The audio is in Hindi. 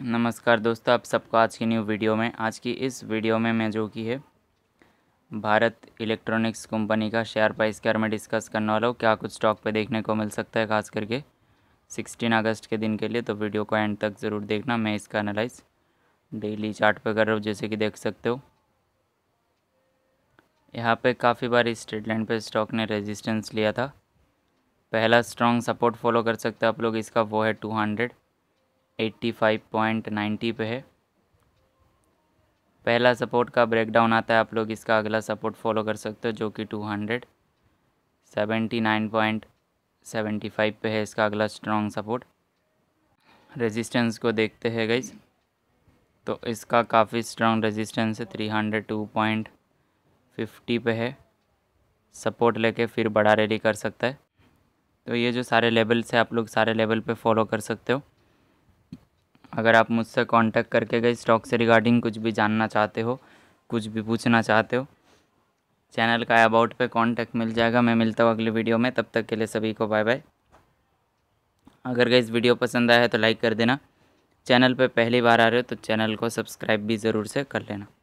नमस्कार दोस्तों आप सबको आज की न्यू वीडियो में आज की इस वीडियो में मैं जो की है भारत इलेक्ट्रॉनिक्स कंपनी का शेयर प्राइस के बारे में डिस्कस करने वाला हूँ क्या कुछ स्टॉक पे देखने को मिल सकता है खास करके 16 अगस्त के दिन के लिए तो वीडियो को एंड तक ज़रूर देखना मैं इसका एनालाइज डेली चार्ट पे कर रहा हूँ जैसे कि देख सकते हो यहाँ पे काफ़ी बार इस ट्रेड लाइन पर स्टॉक ने रेजिस्टेंस लिया था पहला स्ट्रॉन्ग सपोर्ट फॉलो कर सकते हैं आप लोग इसका वो है टू हंड्रेड 85.90 पे है पहला सपोर्ट का ब्रेकडाउन आता है आप लोग इसका अगला सपोर्ट फॉलो कर सकते हो जो कि 279.75 पे है इसका अगला स्ट्रॉन्ग सपोर्ट रेजिस्टेंस को देखते हैं गई तो इसका काफ़ी स्ट्रॉन्ग रेजिस्टेंस है 302.50 पे है सपोर्ट लेके फिर बड़ा रैली कर सकता है तो ये जो सारे लेवल्स है आप लोग सारे लेवल पे फॉलो कर सकते हो अगर आप मुझसे कांटेक्ट करके गए स्टॉक से रिगार्डिंग कुछ भी जानना चाहते हो कुछ भी पूछना चाहते हो चैनल का अबाउट पे कांटेक्ट मिल जाएगा मैं मिलता हूँ अगले वीडियो में तब तक के लिए सभी को बाय बाय अगर गई वीडियो पसंद आया है तो लाइक कर देना चैनल पर पहली बार आ रहे हो तो चैनल को सब्सक्राइब भी ज़रूर से कर लेना